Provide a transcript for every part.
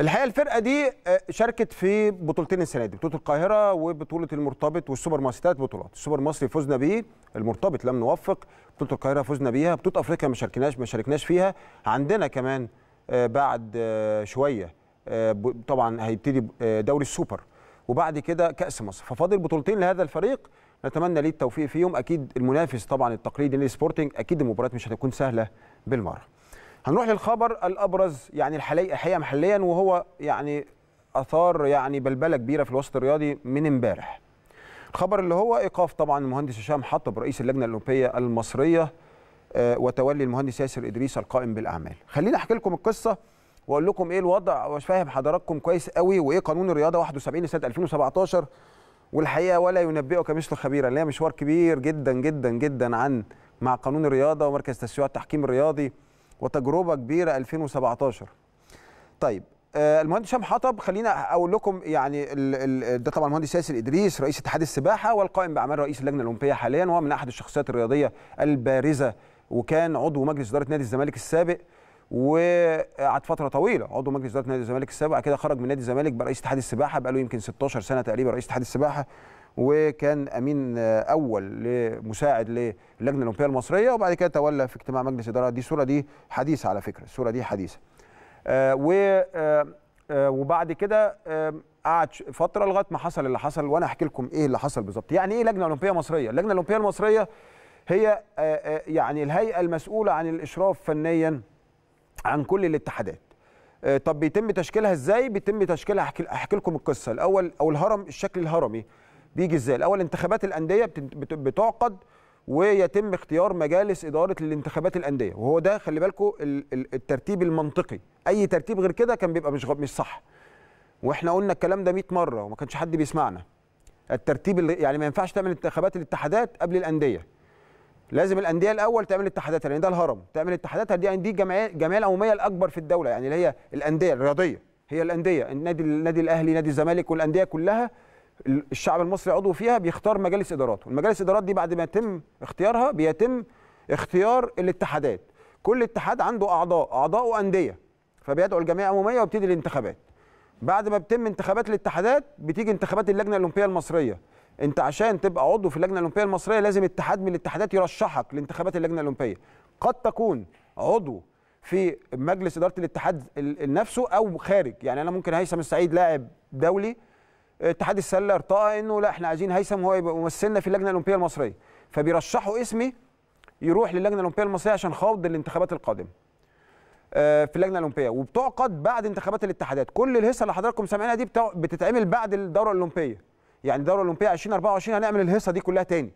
الحقيقه الفرقه دي آه، شاركت في بطولتين السنه دي بطوله القاهره وبطوله المرتبط والسوبر مصري ثلاث بطولات السوبر المصري فزنا بيه المرتبط لم نوفق بطوله القاهره فزنا بيها بطوله افريقيا ما شاركناش ما شاركناش فيها عندنا كمان آه، بعد آه، شويه طبعا هيبتدي دوري السوبر وبعد كده كاس مصر ففاضل بطولتين لهذا الفريق نتمنى ليه التوفيق فيهم اكيد المنافس طبعا التقليدي للسبورتنج اكيد المباريات مش هتكون سهله بالمره هنروح للخبر الابرز يعني الحقيقه محليا وهو يعني اثار يعني بلبله كبيره في الوسط الرياضي من امبارح الخبر اللي هو ايقاف طبعا المهندس هشام حطب رئيس اللجنه الاولمبيه المصريه آه، وتولي المهندس ياسر ادريس القائم بالاعمال خليني احكي لكم القصه واقول لكم ايه الوضع وفاهم حضراتكم كويس قوي وايه قانون الرياضه 71 لسنه 2017 والحقيقه ولا ينبئك مثل خبيرا ليها مشوار كبير جدا جدا جدا عن مع قانون الرياضه ومركز تسويق التحكيم الرياضي وتجربه كبيره 2017 طيب آه، المهندس هشام حطب خلينا اقول لكم يعني ده طبعا المهندس ياسر ادريس رئيس اتحاد السباحه والقائم باعمال رئيس اللجنه الاولمبيه حاليا وهو من احد الشخصيات الرياضيه البارزه وكان عضو مجلس اداره نادي الزمالك السابق وقعد فتره طويله عضو مجلس اداره نادي الزمالك السابق وبعد كده خرج من نادي الزمالك بقى رئيس اتحاد السباحه بقى له يمكن 16 سنه تقريبا رئيس اتحاد السباحه وكان امين اول لمساعد للجنه الاولمبيه المصريه وبعد كده تولى في اجتماع مجلس اداره دي الصوره دي حديثه على فكره الصوره دي حديثه آه، و آه، آه، وبعد كده قعد فتره لغايه ما حصل اللي حصل وانا احكي لكم ايه اللي حصل بالظبط يعني ايه لجنه اولمبيه مصريه اللجنه الاولمبيه المصريه هي يعني الهيئه المسؤوله عن الاشراف فنيا عن كل الاتحادات طب بيتم تشكيلها ازاي بيتم تشكيلها احكي لكم القصه الاول او الهرم الشكل الهرمي بيجي ازاي الاول انتخابات الانديه بتعقد ويتم اختيار مجالس اداره الانتخابات الانديه وهو ده خلي بالكم الترتيب المنطقي اي ترتيب غير كده كان بيبقى مش مش صح واحنا قلنا الكلام ده 100 مره وما كانش حد بيسمعنا الترتيب اللي يعني ما ينفعش تعمل انتخابات الاتحادات قبل الانديه لازم الانديه الاول تعمل اتحاداتها لان يعني ده الهرم تعمل اتحاداتها دي يعني دي الجمعيه الجمعيه العموميه الاكبر في الدوله يعني اللي هي الانديه الرياضيه هي الانديه النادي النادي الاهلي نادي الزمالك والانديه كلها الشعب المصري عضو فيها بيختار مجالس اداراته المجالس الادارات دي بعد ما يتم اختيارها بيتم اختيار الاتحادات كل اتحاد عنده اعضاء اعضاءه انديه فبيدعو الجميع عموميه وبتدي الانتخابات بعد ما بتتم انتخابات الاتحادات بتيجي انتخابات اللجنه الاولمبيه المصريه انت عشان تبقى عضو في اللجنه الاولمبيه المصريه لازم اتحاد من الاتحادات يرشحك لانتخابات اللجنه الاولمبيه قد تكون عضو في مجلس اداره الاتحاد نفسه او خارج يعني انا ممكن هيثم السعيد لاعب دولي اتحاد السله ارتقى انه لا احنا عايزين هيثم هو يبقى ممثلنا في اللجنه الاولمبيه المصريه فبيرشحوا اسمي يروح للجنه الاولمبيه المصريه عشان خوض الانتخابات القادمه آه، في اللجنه الاولمبيه وبتعقد بعد انتخابات الاتحادات كل الهيصه اللي حضراتكم سامعينها دي بتتعمل بعد الدوره الاولمبيه يعني الدوره الاولمبيه 2024 هنعمل الهيصه دي كلها تاني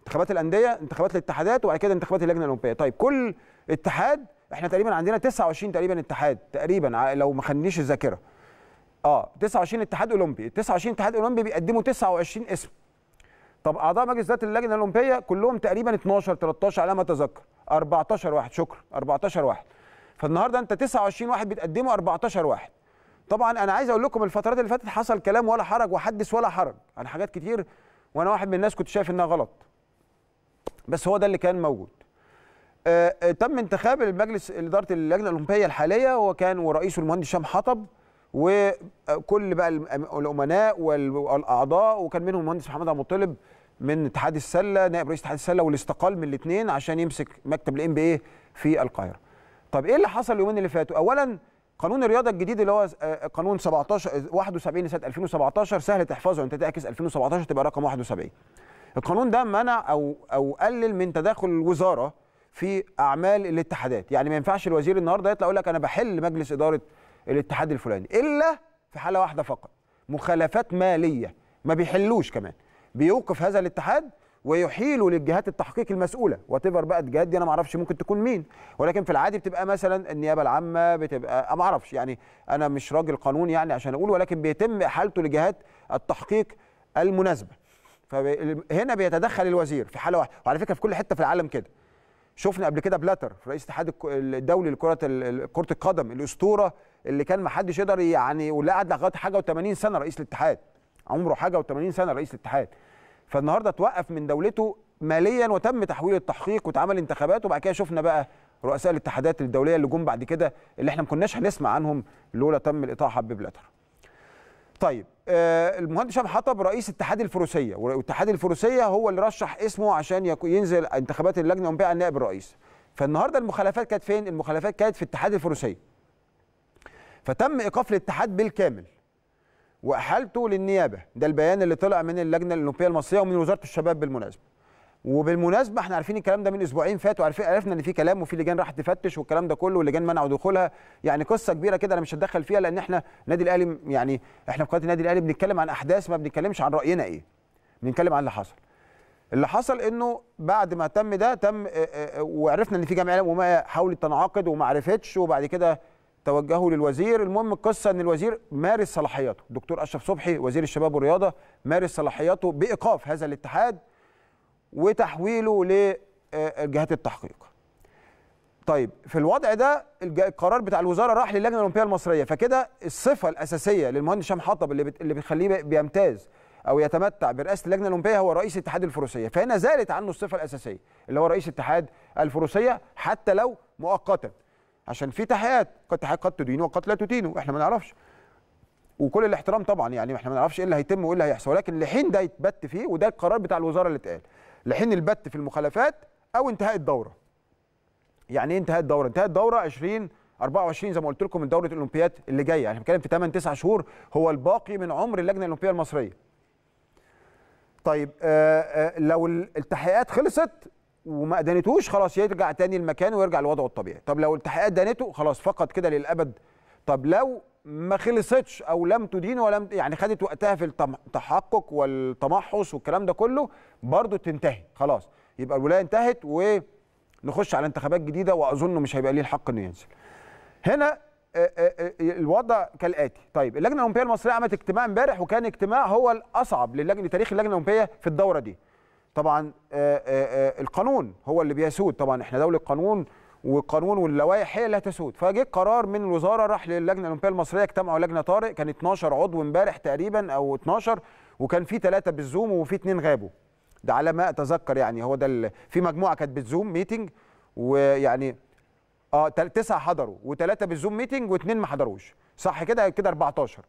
انتخابات الانديه انتخابات الاتحادات وبعد كده انتخابات اللجنه الاولمبيه طيب كل اتحاد احنا تقريبا عندنا 29 تقريبا اتحاد تقريبا لو ما خدنيش الذاكره اه 29 اتحاد اولمبي 29 اتحاد اولمبي بيقدموا 29 اسم طب اعضاء مجلس ذات اللجنه الاولمبيه كلهم تقريبا 12 13 على ما اتذكر 14 واحد شكرا 14 واحد فالنهارده انت 29 واحد بتقدموا 14 واحد طبعا انا عايز اقول لكم الفترات اللي فاتت حصل كلام ولا حرج وحدث ولا حرج عن حاجات كتير وانا واحد من الناس كنت شايف انها غلط بس هو ده اللي كان موجود آه, آه، تم انتخاب المجلس اداره اللجنه الاولمبيه الحاليه وكان ورئيسه المهندس هشام حطب وكل بقى الامناء والاعضاء وكان منهم المهندس محمد عبد المطلب من اتحاد السله نائب رئيس اتحاد السله واللي استقال من الاثنين عشان يمسك مكتب الام بي في القاهره. طب ايه اللي حصل اليومين اللي فاتوا؟ اولا قانون الرياضه الجديد اللي هو آه، آه، قانون 17 71 لسنه 2017 سهل تحفظه انت تعكس 2017 تبقى رقم 71. القانون ده منع او او قلل من تدخل الوزاره في اعمال الاتحادات، يعني ما ينفعش الوزير النهارده يطلع يقول لك انا بحل مجلس اداره الاتحاد الفلاني الا في حاله واحده فقط مخالفات ماليه ما بيحلوش كمان بيوقف هذا الاتحاد ويحيله للجهات التحقيق المسؤوله وتفر بقى الجهات دي انا ما اعرفش ممكن تكون مين ولكن في العادي بتبقى مثلا النيابه العامه بتبقى ما اعرفش يعني انا مش راجل قانون يعني عشان اقول ولكن بيتم احالته لجهات التحقيق المناسبه فهنا بيتدخل الوزير في حاله واحده وعلى فكره في كل حته في العالم كده شفنا قبل كده بلاتر رئيس الاتحاد الدولي لكره كره القدم الاسطوره اللي كان ما حدش يقدر يعني واللي قعد لغايه حاجه و80 سنه رئيس الاتحاد عمره حاجه و80 سنه رئيس الاتحاد فالنهارده توقف من دولته ماليا وتم تحويل التحقيق واتعمل انتخابات وبعد كده شفنا بقى رؤساء الاتحادات الدوليه اللي جم بعد كده اللي احنا ما كناش هنسمع عنهم لولا تم الاطاحه ببلاتر. طيب آه، المهندس شام حطب رئيس اتحاد الفروسيه واتحاد الفروسيه هو اللي رشح اسمه عشان ينزل انتخابات اللجنه ونبيع النائب الرئيس. فالنهارده المخالفات كانت فين؟ المخالفات كانت في اتحاد الفروسيه. فتم ايقاف الاتحاد بالكامل واحالته للنيابه ده البيان اللي طلع من اللجنه الاولمبيه المصريه ومن وزاره الشباب بالمناسبه وبالمناسبه احنا عارفين الكلام ده من اسبوعين فاتوا عارفين عرفنا ان في كلام وفي لجان راح تفتش والكلام ده كله واللجان منعوا دخولها يعني قصه كبيره كده انا مش هتدخل فيها لان احنا النادي الاهلي يعني احنا في قناه النادي الاهلي بنتكلم عن احداث ما بنتكلمش عن راينا ايه بنتكلم عن اللي حصل اللي حصل انه بعد ما تم ده تم وعرفنا ان في جمعيه وما حاولت تنعقد وما عرفتش وبعد كده توجهوا للوزير المهم القصه ان الوزير مارس صلاحياته دكتور اشرف صبحي وزير الشباب والرياضه مارس صلاحياته بايقاف هذا الاتحاد وتحويله آه، لجهات التحقيق طيب في الوضع ده القرار بتاع الوزاره راح للجنه الاولمبيه المصريه فكده الصفه الاساسيه للمهندس هشام حطب اللي اللي بتخليه بيمتاز او يتمتع برئاسه اللجنه الاولمبيه هو رئيس اتحاد الفروسيه فهنا زالت عنه الصفه الاساسيه اللي هو رئيس اتحاد الفروسيه حتى لو مؤقتا عشان في تحقيقات تحقيقات قد تدين وقد لا تدين احنا ما نعرفش وكل الاحترام طبعا يعني احنا ما نعرفش ايه اللي هيتم وايه اللي هيحصل ولكن لحين ده يتبت فيه وده القرار بتاع الوزاره اللي اتقال لحين البت في المخالفات او انتهاء الدوره يعني ايه انتهاء الدوره انتهاء الدوره 20 24 زي ما قلت لكم من دوره الاولمبياد اللي جايه يعني بنتكلم في 8 9 شهور هو الباقي من عمر اللجنه الاولمبيه المصريه طيب آآ آه، آآ آه، لو التحقيقات خلصت وما ادانتهوش خلاص يرجع تاني المكان ويرجع لوضعه الطبيعي طب لو التحقيقات دانته خلاص فقط كده للابد طب لو ما خلصتش او لم تدين ولم يعني خدت وقتها في التحقق والتمحص والكلام ده كله برضه تنتهي خلاص يبقى الولايه انتهت ونخش على انتخابات جديده واظن مش هيبقى ليه الحق انه ينزل هنا الوضع كالاتي طيب اللجنه الاولمبيه المصريه عملت اجتماع امبارح وكان اجتماع هو الاصعب للجنه تاريخ اللجنه الاولمبيه في الدوره دي طبعا آه، آه، آه، القانون هو اللي بيسود طبعا احنا دوله قانون والقانون واللوائح هي اللي هتسود فجه قرار من الوزاره راح للجنه الاولمبيه المصريه اجتمعوا لجنه طارق كان 12 عضو امبارح تقريبا او 12 وكان في ثلاثه بالزوم وفي اثنين غابوا ده على ما اتذكر يعني هو ده في مجموعه كانت بالزوم ميتنج ويعني اه تسعه حضروا وثلاثه بالزوم ميتنج واثنين ما حضروش صح كده كده 14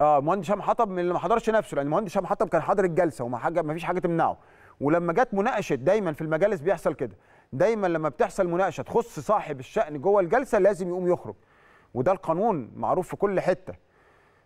اه مهندس هشام حطب من اللي ما حضرش نفسه لان مهندس هشام حطب كان حاضر الجلسه وما حاجه ما فيش حاجه تمنعه ولما جت مناقشه دايما في المجالس بيحصل كده دايما لما بتحصل مناقشه تخص صاحب الشأن جوه الجلسه لازم يقوم يخرج وده القانون معروف في كل حته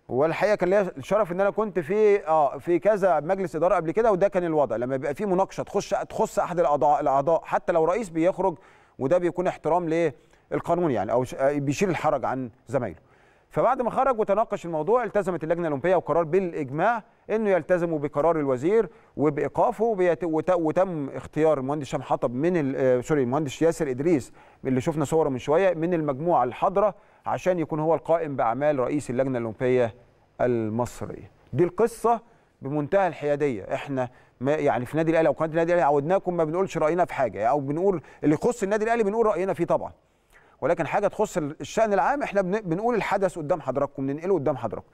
والحقيقه كان ليا الشرف ان انا كنت في اه في كذا مجلس اداره قبل كده وده كان الوضع لما بيبقى في مناقشه تخش تخص احد الاعضاء الاعضاء حتى لو رئيس بيخرج وده بيكون احترام للقانون يعني او آه، بيشيل الحرج عن زمايله فبعد ما خرج وتناقش الموضوع التزمت اللجنه الاولمبيه وقرار بالاجماع انه يلتزموا بقرار الوزير وبايقافه وتم اختيار المهندس هشام حطب من آه، سوري المهندس ياسر ادريس اللي شفنا صوره من شويه من المجموعه الحاضره عشان يكون هو القائم باعمال رئيس اللجنه الاولمبيه المصريه. دي القصه بمنتهى الحياديه احنا ما يعني في نادي الاهلي او قناه النادي الاهلي عودناكم ما بنقولش راينا في حاجه او بنقول اللي يخص النادي الاهلي بنقول راينا فيه طبعا ولكن حاجه تخص الشان العام احنا بنقول الحدث قدام حضراتكم ننقله قدام حضراتكم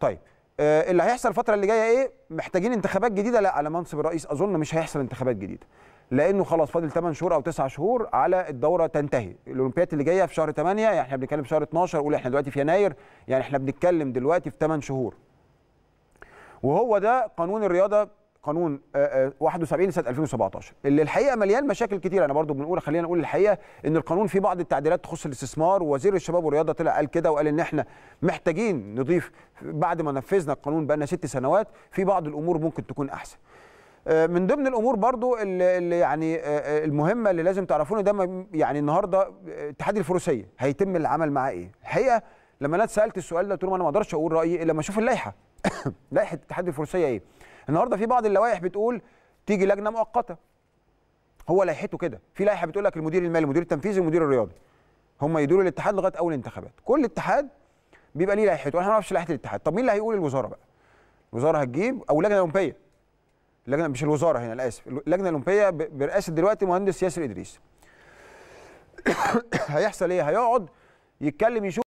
طيب آه، اللي هيحصل الفتره اللي جايه ايه محتاجين انتخابات جديده لا على منصب الرئيس اظن مش هيحصل انتخابات جديده لانه خلاص فاضل 8 شهور او 9 شهور على الدوره تنتهي الاولمبياد اللي جايه في شهر 8 يعني احنا بنتكلم في شهر 12 قول احنا دلوقتي في يناير يعني احنا بنتكلم دلوقتي في 8 شهور وهو ده قانون الرياضه قانون 71 لسنه 2017 اللي الحقيقه مليان مشاكل كتير انا برضو بنقول خلينا نقول الحقيقه ان القانون فيه بعض التعديلات تخص الاستثمار ووزير الشباب والرياضه طلع قال كده وقال ان احنا محتاجين نضيف بعد ما نفذنا القانون بقى لنا ست سنوات في بعض الامور ممكن تكون احسن آه، من ضمن الامور برضو اللي يعني آه، آه، المهمه اللي لازم تعرفونه ده يعني النهارده اتحاد الفروسيه هيتم العمل معاه ايه الحقيقه لما انا اتسالت السؤال ده قلت لهم انا ما اقدرش اقول رايي الا لما اشوف اللائحه لائحه اتحاد الفروسيه ايه النهارده في بعض اللوائح بتقول تيجي لجنه مؤقته هو لائحته كده في لائحه بتقول لك المدير المالي المدير التنفيذي والمدير الرياضي هم يديروا الاتحاد لغايه اول انتخابات كل اتحاد بيبقى ليه لائحته احنا ما نعرفش لائحه الاتحاد طب مين اللي هيقول الوزاره بقى الوزاره هتجيب او لجنه اولمبيه لجنه مش الوزاره هنا انا اسف اللجنه الاولمبيه برئاسه دلوقتي مهندس ياسر ادريس هيحصل ايه هيقعد يتكلم يشوف